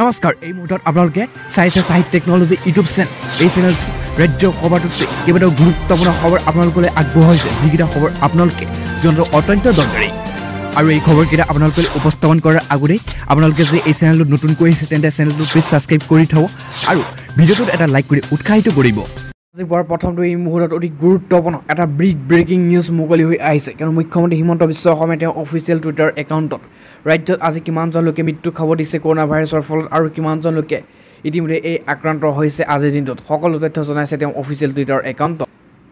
নমস্কাৰ এই মুহূৰ্তত আপোনালোকে চাইছে চাহিব টেকনলজি ইউটিউব চেনেল এই চেনেল ৰাজ্য সভাটোত কেইবাটাও গুৰুত্বপূৰ্ণ খবৰ আপোনালোকলৈ আগবঢ়াইছে যিকেইটা খবৰ আপোনালোকে জনাটো অত্যন্ত দৰকাৰী আৰু এই খবৰকেইটা আপোনালোকলৈ উপস্থাপন কৰাৰ আগতেই আপোনালোকে যদি এই চেনেলটোত নতুনকৈ আহিছে তেন্তে চেনেলটো প্লিজ ছাবস্ক্ৰাইব কৰি থ'ব আৰু ভিডিঅ'টোত এটা লাইক কৰি উৎসাহিত কৰিব আজি পুৱাৰ প্ৰথমটো এই মুহূৰ্তত অতি গুৰুত্বপূৰ্ণ এটা ব্ৰিক ব্ৰেকিং নিউজ মুকলি হৈ আহিছে কিয়নো মুখ্যমন্ত্ৰী হিমন্ত বিশ্ব শৰ্মাই তেওঁৰ অফিচিয়েল টুইটাৰ একাউণ্টত ৰাজ্যত আজি কিমানজন লোকে মৃত্যু খাব দিছে কৰোণা ভাইৰাছৰ ফলত আৰু কিমানজন লোকে ইতিমধ্যে এই আক্ৰান্ত হৈছে আজিৰ দিনটোত সকলো তথ্য জনাইছে তেওঁ অফিচিয়েল টুইটাৰ একাউণ্টত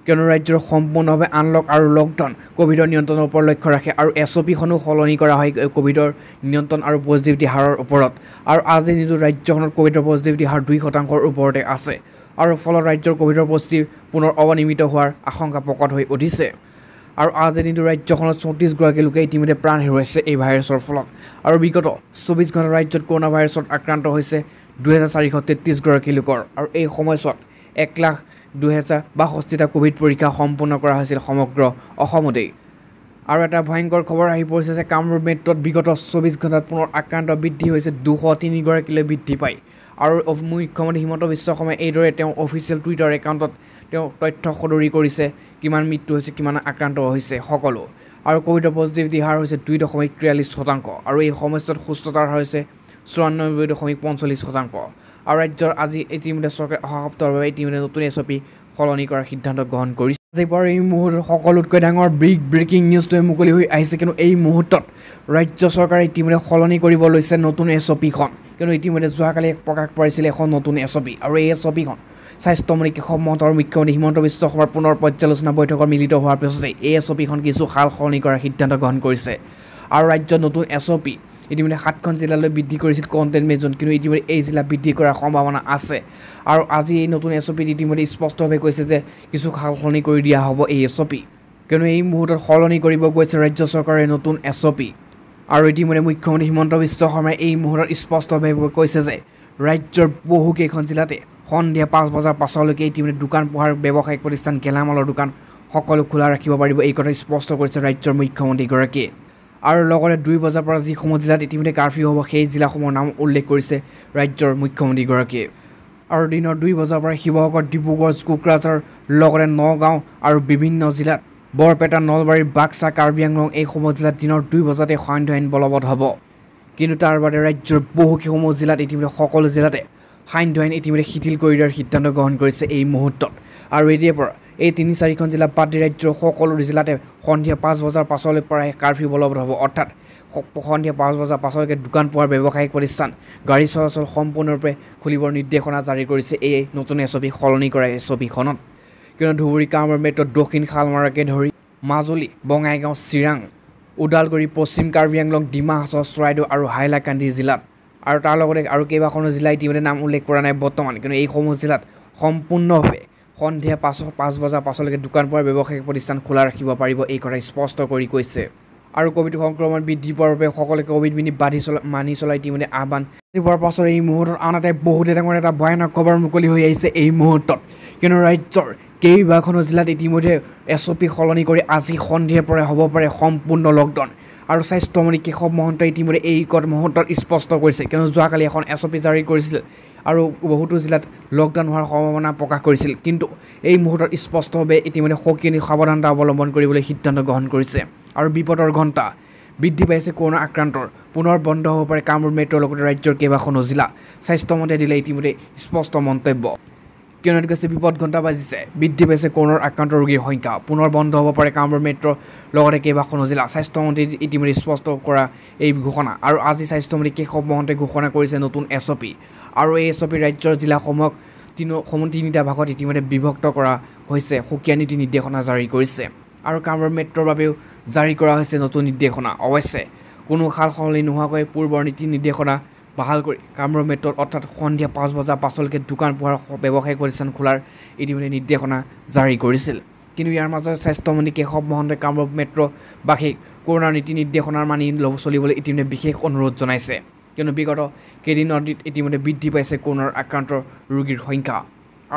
কিয়নো ৰাজ্যৰ সম্পূৰ্ণভাৱে আনলক আৰু লকডাউন কভিডৰ নিয়ন্ত্ৰণৰ ওপৰত লক্ষ্য ৰাখে আৰু এছ অ' পিখনো সলনি কৰা হয় কভিডৰ নিয়ন্ত্ৰণ আৰু পজিটিভিটি হাৰৰ ওপৰত আৰু আজিৰ দিনটোত ৰাজ্যখনত কভিডৰ পজিটিভিটি হাৰ দুই শতাংশৰ ওপৰতে আছে আৰু ফলত ৰাজ্যৰ ক'ভিডৰ পৰিস্থিতি পুনৰ অৱনিমিত হোৱাৰ আশংকা প্ৰকট হৈ উঠিছে আৰু আজি দিনটো ৰাজ্যখনত চৌত্ৰিছগৰাকী লোকে ইতিমধ্যে প্ৰাণ হেৰুৱাইছে এই ভাইৰাছৰ ফলত আৰু বিগত চৌব্বিছ ঘণ্টা ৰাজ্যত কৰোণা ভাইৰাছত আক্ৰান্ত হৈছে দুহেজাৰ চাৰিশ তেত্ৰিছগৰাকী লোকৰ আৰু এই সময়ছোৱাত এক লাখ দুহেজাৰ বাষষ্ঠিটা ক'ভিড পৰীক্ষা সম্পূৰ্ণ কৰা হৈছিল সমগ্ৰ অসমতেই আৰু এটা ভয়ংকৰ খবৰ আহি পৰিছে যে কামৰূপ মেট্ৰত বিগত চৌব্বিছ ঘণ্টাত পুনৰ আক্ৰান্ত বৃদ্ধি হৈছে দুশ তিনিগৰাকীলৈ বৃদ্ধি পায় আৰু মুখ্যমন্ত্ৰী হিমন্ত বিশ্ব শৰ্মাই এইদৰে তেওঁ অফিচিয়েল টুইটাৰ একাউণ্টত তেওঁ তথ্য সদৰি কৰিছে কিমান মৃত্যু হৈছে কিমান আক্ৰান্ত হৈছে সকলো আৰু ক'ভিডৰ পজিটিভ দি হাৰ হৈছে দুই দশমিক ত্ৰিয়াল্লিছ শতাংশ আৰু এই সমস্যাত সুস্থতাৰ হাৰ হৈছে চৌৰান্নব্বৈ দশমিক পঞ্চল্লিছ শতাংশ আৰু ৰাজ্যৰ আজি ইতিমধ্যে চৰকাৰে অহা সপ্তাহৰ বাবে ইতিমধ্যে নতুন এছ অ' পি সলনি কৰাৰ সিদ্ধান্ত গ্ৰহণ কৰিছে আজিৰ পৰা এই মুহূৰ্তত সকলোতকৈ ডাঙৰ ব্ৰিক ব্ৰেকিং নিউজটোৱে মুকলি হৈ আহিছে কিন্তু এই মুহূৰ্তত ৰাজ্য চৰকাৰে ইতিমধ্যে সলনি কৰিব লৈছে নতুন এছ অ' পিখন কিয়নো ইতিমধ্যে যোৱাকালি প্ৰকাশ পাৰিছিলে এখন নতুন এছবি আৰু এই এছবিখন স্বাস্থ্যমন্ত্ৰী কেশৱমন্ত আৰু মুখ্যমন্ত্ৰী হিমন্ত বিশ্ব শৰ্মাৰ পুনৰ পৰ্যালোচনা বৈঠকত মিলিত হোৱাৰ পিছতে এই এছবিখন কিছু সাল সলনি কৰাৰ সিদ্ধান্ত গ্ৰহণ কৰিছে আৰু ৰাজ্যত নতুন এছ অ' পি ইতিমধ্যে সাতখন জিলালৈ বৃদ্ধি কৰিছিল কণ্টেইনমেণ্ট জোন কিন্তু ইতিমধ্যে এই জিলা বৃদ্ধি কৰাৰ সম্ভাৱনা আছে আৰু আজি এই নতুন এছ অ' পিত ইতিমধ্যে স্পষ্টভাৱে কৈছে যে কিছু সাল সলনি কৰি দিয়া হ'ব এই এছ অ' পি কিয়নো এই মুহূৰ্তত সলনি কৰিব গৈছে ৰাজ্য চৰকাৰে নতুন এছ অ' পি আৰু ইতিমধ্যে মুখ্যমন্ত্ৰী হিমন্ত বিশ্ব শৰ্মাই এই মুহূৰ্তত স্পষ্টভাৱে কৈছে যে ৰাজ্যৰ বহুকেইখন জিলাতে সন্ধিয়া পাঁচ বজাৰ পাছলৈকে ইতিমধ্যে দোকান পোহাৰ ব্যৱসায়িক প্ৰতিষ্ঠান গেলামালৰ দোকান সকলো খোলা ৰাখিব পাৰিব এই কথা স্পষ্ট কৰিছে ৰাজ্যৰ মুখ্যমন্ত্ৰীগৰাকীয়ে আৰু লগতে দুই বজাৰ পৰা যিসমূহ জিলাত ইতিমধ্যে কাৰ্ফিউ হ'ব সেই জিলাসমূহৰ নাম উল্লেখ কৰিছে ৰাজ্যৰ মুখ্যমন্ত্ৰীগৰাকীয়ে আৰু দিনৰ দুই বজাৰ পৰা শিৱসাগৰ ডিব্ৰুগড় কোকৰাঝাৰ লগতে নগাঁও আৰু বিভিন্ন জিলাত বৰপেটা নলবাৰী বাক্সা কাৰ্বি আংলং এইসমূহ জিলাত দিনৰ দুই বজাতে সান্ধ্য আইন বলবৎ হ'ব কিন্তু তাৰ বাদে ৰাজ্যৰ বহুসমূহ জিলাত ইতিমধ্যে সকলো জিলাতে সান্ধ্য আইন ইতিমধ্যে শিথিল কৰি দিয়াৰ সিদ্ধান্ত গ্ৰহণ কৰিছে এই মুহূৰ্তত আৰু এতিয়াৰ পৰা এই তিনি চাৰিখন জিলা বাদ দি ৰাজ্যৰ সকলো জিলাতে সন্ধিয়া পাঁচ বজাৰ পাছলৈ পৰাই কাৰ্ফিউ বলবৎ হ'ব অৰ্থাৎ সন্ধিয়া পাঁচ বজাৰ পাছলৈকে দোকান পোৱাৰ ব্যৱসায়িক প্ৰতিষ্ঠান গাড়ী চলাচল সম্পূৰ্ণৰূপে খুলিবৰ নিৰ্দেশনা জাৰি কৰিছে এই নতুন এছবি সলনি কৰা এই ছবিখনত কিয়নো ধুবুৰী কামৰ মেট্ৰ' দক্ষিণ শালমাৰাকে ধৰি মাজুলী বঙাইগাঁও চিৰাং ওদালগুৰি পশ্চিম কাৰ্বি আংলং ডিমাহাচৰ চৰাইদেউ আৰু হাইলাকান্দি জিলাত আৰু তাৰ লগতে আৰু কেইবাখনো জিলা ইতিমধ্যে নাম উল্লেখ কৰা নাই বৰ্তমান কিন্তু এইসমূহ জিলাত সম্পূৰ্ণভাৱে সন্ধিয়া পাঁচ পাঁচ বজাৰ পাছলৈকে দোকান পোহাৰ ব্যৱসায়িক প্ৰতিষ্ঠান খোলা ৰাখিব পাৰিব এই কথা স্পষ্ট কৰি কৈছে আৰু ক'ভিড সংক্ৰমণ বৃদ্ধি পোৱাৰ বাবে সকলোকে ক'ভিড বিধি বাধি চলাই মানি চলাই ইতিমধ্যে আহ্বান পোৱাৰ পাছত এই মুহূৰ্তত আন এটাই বহুতে ডাঙৰ এটা ভয়ানক খবৰ মুকলি হৈ আহিছে এই মুহূৰ্তত কিয়নো ৰাজ্যৰ কেইবাখনো জিলাত ইতিমধ্যে এছ অ' পি সলনি কৰি আজি সন্ধিয়াৰ পৰাই হ'ব পাৰে সম্পূৰ্ণ লকডাউন আৰু স্বাস্থ্যমন্ত্ৰী কেশৱ মহন্তই ইতিমধ্যে এই কট মুহূৰ্তত স্পষ্ট কৰিছে কিয়নো যোৱাকালি এখন এছ অ' পি জাৰি কৰিছিল আৰু বহুতো জিলাত লকডাউন হোৱাৰ সম্ভাৱনা প্ৰকাশ কৰিছিল কিন্তু এই মুহূৰ্তত স্পষ্টভাৱে ইতিমধ্যে সকীয়নি সাৱধানতা অৱলম্বন কৰিবলৈ সিদ্ধান্ত গ্ৰহণ কৰিছে আৰু বিপদৰ ঘণ্টা বৃদ্ধি পাইছে কৰোণা আক্ৰান্তৰ পুনৰ বন্ধ হ'ব পাৰে কামৰূপ মেট্ৰ'ৰ লগতে ৰাজ্যৰ কেইবাখনো জিলা স্বাস্থ্যমন্ত্ৰীয়ে দিলে ইতিমধ্যে স্পষ্ট মন্তব্য কেনেকৈছে বিপদ ঘণ্টা বাজিছে বৃদ্ধি পাইছে কৰোণাৰ আক্ৰান্ত ৰোগীৰ সংখ্যা পুনৰ বন্ধ হ'ব পাৰে কামৰূপ মেট্ৰ লগতে কেইবাখনো জিলা স্বাস্থ্যমন্ত্ৰীৰ ইতিমধ্যে স্পষ্ট কৰা এই ঘোষণা আৰু আজি স্বাস্থ্যমন্ত্ৰী কেশৱ মহন্তে ঘোষণা কৰিছে নতুন এছ অ' পি আৰু এই এছ অ' পি ৰাজ্যৰ জিলাসমূহক তিনিসমূহ তিনিটা ভাগত ইতিমধ্যে বিভক্ত কৰা হৈছে সুকীয়া নীতি নিৰ্দেশনা জাৰি কৰিছে আৰু কামৰূপ মেট্ৰৰ বাবেও জাৰি কৰা হৈছে নতুন নিৰ্দেশনা অৱশ্যে কোনো সাল সলনি নোহোৱাকৈ পূৰ্বৰ নীতি নিৰ্দেশনা বহাল কৰি কামৰূপ মেট্ৰ'ত অৰ্থাৎ সন্ধিয়া পাঁচ বজাৰ পাছলৈকে দোকান পোহাৰ ব্যৱসায়িক প্ৰতিষ্ঠান খোলাৰ ইতিমধ্যে নিৰ্দেশনা জাৰি কৰিছিল কিন্তু ইয়াৰ মাজত স্বাস্থ্যমন্ত্ৰী কেশৱ মহন্তই কামৰূপ মেট্ৰ'বাসীক কৰোণাৰ নীতি নিৰ্দেশনা মানি ল'ব চলিবলৈ ইতিমধ্যে বিশেষ অনুৰোধ জনাইছে কিয়নো বিগত কেইদিনত ইতিমধ্যে বৃদ্ধি পাইছে কৰোণাৰ আক্ৰান্ত ৰোগীৰ সংখ্যা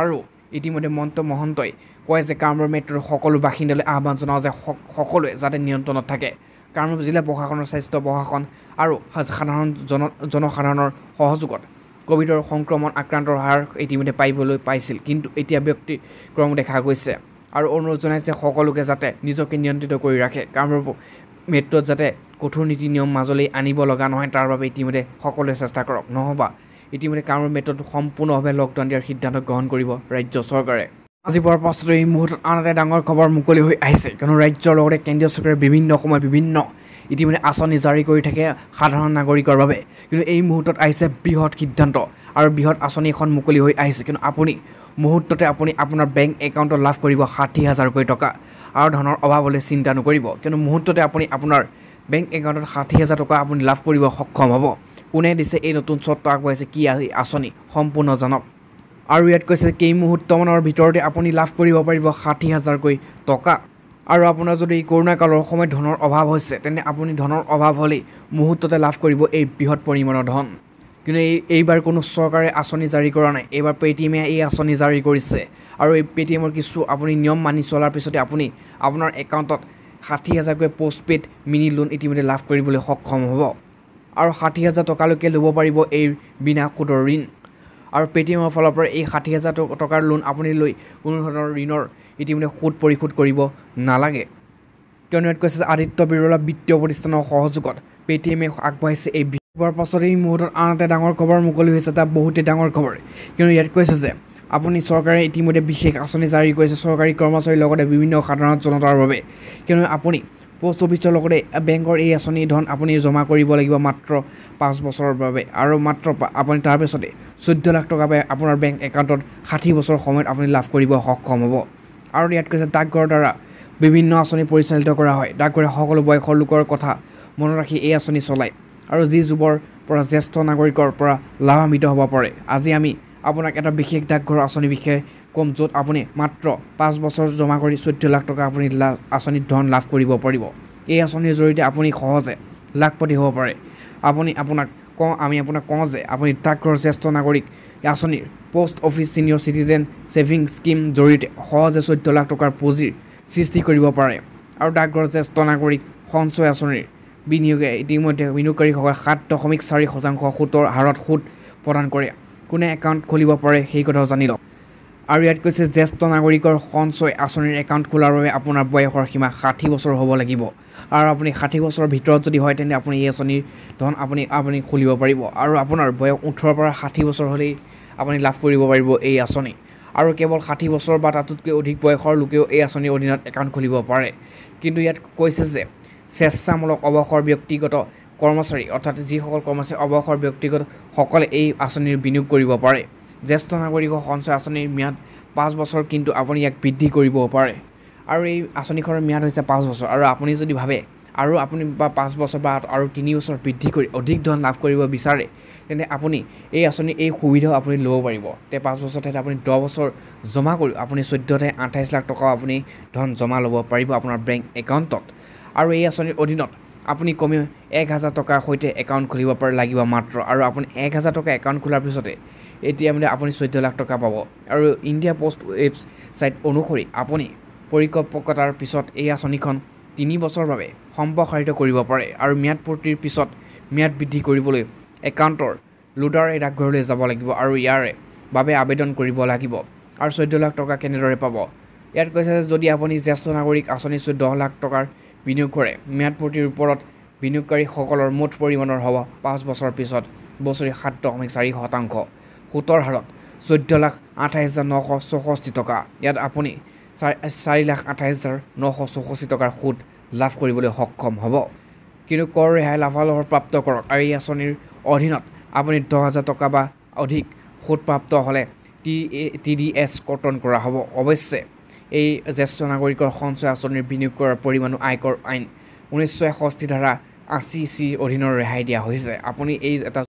আৰু ইতিমধ্যে মন্ত মহন্তই কয় যে কামৰূপ মেট্ৰ'ৰ সকলো বাসিন্দালৈ আহ্বান জনাওঁ যে সকলোৱে যাতে নিয়ন্ত্ৰণত থাকে কামৰূপ জিলা প্ৰশাসনৰ স্বাস্থ্য প্ৰশাসন আৰু সাধাৰণ জন জনসাধাৰণৰ সহযোগত ক'ভিডৰ সংক্ৰমণ আক্ৰান্তৰ হাৰ ইতিমধ্যে পাইবলৈ পাইছিল কিন্তু এতিয়া ব্যক্তিক্ৰম দেখা গৈছে আৰু অনুৰোধ জনাইছে সকলোকে যাতে নিজকে নিয়ন্ত্ৰিত কৰি ৰাখে কামৰূপ মেট্ৰ'ত যাতে কঠোৰ নীতি নিয়ম মাজলৈ আনিব লগা নহয় তাৰ বাবে ইতিমধ্যে সকলোৱে চেষ্টা কৰক নহ'বা ইতিমধ্যে কামৰূপ মেট্ৰ'ত সম্পূৰ্ণভাৱে লকডাউন দিয়াৰ সিদ্ধান্ত গ্ৰহণ কৰিব ৰাজ্য চৰকাৰে আজি পোৱাৰ পাছতো এই মুহূৰ্তত আন এটা ডাঙৰ খবৰ মুকলি হৈ আহিছে কিয়নো ৰাজ্যৰ লগতে কেন্দ্ৰীয় চৰকাৰে বিভিন্ন সময়ত বিভিন্ন ইতিমধ্যে আঁচনি জাৰি কৰি থাকে সাধাৰণ নাগৰিকৰ বাবে কিন্তু এই মুহূৰ্তত আহিছে বৃহৎ সিদ্ধান্ত আৰু বৃহৎ আঁচনি এখন মুকলি হৈ আহিছে কিন্তু আপুনি মুহূৰ্ততে আপুনি আপোনাৰ বেংক একাউণ্টত লাভ কৰিব ষাঠি হাজাৰকৈ টকা আৰু ধনৰ অভাৱলৈ চিন্তা নকৰিব কিয়নো মুহূৰ্ততে আপুনি আপোনাৰ বেংক একাউণ্টত ষাঠি হাজাৰ টকা আপুনি লাভ কৰিব সক্ষম হ'ব কোনে দিছে এই নতুন স্বত্ব আগবঢ়াইছে কি আঁচনি সম্পূৰ্ণজনক আৰু ইয়াত কৈছে কেইমুহূৰ্তমানৰ ভিতৰতে আপুনি লাভ কৰিব পাৰিব ষাঠি হাজাৰকৈ টকা আৰু আপোনাৰ যদি কৰোণা কালৰ সময়ত ধনৰ অভাৱ হৈছে তেন্তে আপুনি ধনৰ অভাৱ হ'লেই মুহূৰ্ততে লাভ কৰিব এই বৃহৎ পৰিমাণৰ ধন কিন্তু এই এইবাৰ কোনো চৰকাৰে আঁচনি জাৰি কৰা নাই এইবাৰ পে' টি এমে এই আঁচনি জাৰি কৰিছে আৰু এই পে'টিএমৰ কিছু আপুনি নিয়ম মানি চলাৰ পিছতে আপুনি আপোনাৰ একাউণ্টত ষাঠি হাজাৰকৈ প'ষ্ট পেইড মিনি লোন ইতিমধ্যে লাভ কৰিবলৈ সক্ষম হ'ব আৰু ষাঠি হাজাৰ টকালৈকে ল'ব পাৰিব এই বিনা সুদৰ ঋণ আৰু পে'টিএমৰ ফালৰ পৰা এই ষাঠি হাজাৰ টকাৰ লোন আপুনি লৈ কোনো ধৰণৰ ঋণৰ ইতিমধ্যে সুদ পৰিশোধ কৰিব নালাগে কিয়নো ইয়াত কৈছে যে আদিত্য বিৰলা বিত্তীয় প্ৰতিষ্ঠানৰ সহযোগত পে'টিএমে আগবাঢ়িছে এই বিষয়ৰ পাছত এই মুহূৰ্তত আন এটা ডাঙৰ খবৰ মুকলি হৈছে এটা বহুতেই ডাঙৰ খবৰ কিয়নো ইয়াত কৈছে যে আপুনি চৰকাৰে ইতিমধ্যে বিশেষ আঁচনি জাৰি কৰিছে চৰকাৰী কৰ্মচাৰীৰ লগতে বিভিন্ন সাধাৰণ জনতাৰ বাবে কিয়নো আপুনি পোষ্ট অফিচৰ লগতে বেংকৰ এই আঁচনি ধন আপুনি জমা কৰিব লাগিব মাত্ৰ পাঁচ বছৰৰ বাবে আৰু মাত্ৰ আপুনি তাৰপিছতে চৈধ্য লাখ টকা পাই আপোনাৰ বেংক একাউণ্টত ষাঠি বছৰ সময়ত আপুনি লাভ কৰিব সক্ষম হ'ব আৰু ইয়াত কৈছে ডাকঘৰৰ দ্বাৰা বিভিন্ন আঁচনি পৰিচালিত কৰা হয় ডাকঘৰে সকলো বয়সৰ লোকৰ কথা মনত ৰাখি এই আঁচনি চলায় আৰু যি যুৱৰ পৰা জ্যেষ্ঠ নাগৰিকৰ পৰা লাভান্বিত হ'ব পাৰে আজি আমি আপোনাক এটা বিশেষ ডাকঘৰৰ আঁচনিৰ বিষয়ে কম য'ত আপুনি মাত্ৰ পাঁচ বছৰ জমা কৰি চৈধ্য লাখ টকা আপুনি লাভ আঁচনিত ধন লাভ কৰিব পাৰিব এই আঁচনিৰ জৰিয়তে আপুনি সহজে লাখপতি হ'ব পাৰে আপুনি আপোনাক কওঁ আমি আপোনাক কওঁ যে আপুনি ট্ৰাকৰ জ্যেষ্ঠ নাগৰিক আঁচনিৰ post office senior citizen saving scheme জৰিয়তে সহজে চৈধ্য লাখ টকাৰ পুঁজিৰ সৃষ্টি কৰিব পাৰে আৰু ডাকঘৰ জ্যেষ্ঠ নাগৰিক সঞ্চয় আঁচনিৰ বিনিয়োগে ইতিমধ্যে বিনিয়োগকাৰীসকলে সাত দশমিক চাৰি শতাংশ সুতৰ হাৰত সুত প্ৰদান কৰে কোনে একাউণ্ট খুলিব পাৰে সেই কথাও জানি লওক আৰু ইয়াত কৈছে জ্যেষ্ঠ নাগৰিকৰ সঞ্চয় আঁচনিৰ একাউণ্ট খোলাৰ বাবে আপোনাৰ বয়সৰ সীমা ষাঠি বছৰ হ'ব লাগিব আৰু আপুনি ষাঠি বছৰৰ ভিতৰত যদি হয় তেন্তে আপুনি এই আঁচনিৰ ধন আপুনি আপুনি খুলিব পাৰিব আৰু আপোনাৰ বয়স ওঠৰৰ পৰা ষাঠি বছৰ হ'লেই আপুনি লাভ কৰিব পাৰিব এই আঁচনি আৰু কেৱল ষাঠি বছৰ বা তাতোতকৈ অধিক বয়সৰ লোকেও এই আঁচনিৰ অধীনত একাউণ্ট খুলিব পাৰে কিন্তু ইয়াত কৈছে যে স্বেচ্ছামূলক অৱসৰ ব্যক্তিগত কৰ্মচাৰী অৰ্থাৎ যিসকল কৰ্মচাৰী অৱসৰ ব্যক্তিগতসকলে এই আঁচনিৰ বিনিয়োগ কৰিব পাৰে জ্যেষ্ঠ নাগৰিকৰ সঞ্চয় আঁচনিৰ ম্যাদ পাঁচ বছৰ কিন্তু আপুনি ইয়াক বৃদ্ধি কৰিব পাৰে আৰু এই আঁচনিখনৰ ম্যাদ হৈছে পাঁচ বছৰ আৰু আপুনি যদি ভাবে আৰু আপুনি বা পাঁচ বছৰ বা আৰু তিনি বছৰ বৃদ্ধি কৰি অধিক ধন লাভ কৰিব বিচাৰে তেন্তে আপুনি এই আঁচনিৰ এই সুবিধাও আপুনি ল'ব পাৰিব তে পাঁচ বছৰ ঠাইত আপুনি দহ বছৰ জমা কৰি আপুনি চৈধ্য চৈধ্যতে আঠাইছ লাখ টকাও আপুনি ধন জমা ল'ব পাৰিব আপোনাৰ বেংক একাউণ্টত আৰু এই আঁচনিৰ অধীনত আপুনি কমেও এক হাজাৰ টকাৰ সৈতে একাউণ্ট খুলিব পাৰে লাগিব মাত্ৰ আৰু আপুনি এক হাজাৰ টকা একাউণ্ট খোলাৰ পিছতে এতিয়া মানে আপুনি চৈধ্য লাখ টকা পাব আৰু ইণ্ডিয়া পোষ্ট ৱেবছাইট অনুসৰি আপুনি পৰিকল্পকতাৰ পিছত এই আঁচনিখন তিনি বছৰৰ বাবে সম্প্ৰসাৰিত কৰিব পাৰে আৰু ম্যাদ পূৰ্তিৰ পিছত ম্যাদ বৃদ্ধি কৰিবলৈ একাউণ্টৰ লোডাৰ এই ডাকঘৰলৈ যাব লাগিব আৰু ইয়াৰে বাবে আবেদন কৰিব লাগিব আৰু চৈধ্য লাখ টকা কেনেদৰে পাব ইয়াত কৈছে যে যদি আপুনি জ্যেষ্ঠ নাগৰিক আঁচনি চৈধ্য লাখ টকাৰ বিনিয়োগ কৰে ম্যাদ পূৰ্তিৰ ওপৰত বিনিয়োগকাৰীসকলৰ মুঠ পৰিমাণৰ হ'ব পাঁচ বছৰৰ পিছত বছৰি সাত দশমিক চাৰি শতাংশ সুতৰ হাৰত চৈধ্য লাখ আঠাইছ হাজাৰ নশ চৌষষ্ঠি টকা ইয়াত আপুনি চাৰি চাৰি লাখ আঠাইছ হাজাৰ নশ চৌষষ্ঠি টকাৰ সুদ লাভ কৰিবলৈ সক্ষম হ'ব কিন্তু কৰ ৰেহাই লাভালাভ প্ৰাপ্ত কৰক আৰু এই আঁচনিৰ অধীনত আপুনি দহ হাজাৰ টকা বা অধিক সুত প্ৰাপ্ত হ'লে টি এ টি ডি এছ কৰ্তন কৰা হ'ব অৱশ্যে এই জ্যেষ্ঠ নাগৰিকৰ সঞ্চয় আঁচনিৰ বিনিয়োগ কৰাৰ পৰিমাণো আয়কৰ আইন ঊনৈছশ এষষ্ঠি ধাৰা আশী চি অধীনৰ ৰেহাই দিয়া হৈছে আপুনি এই এটা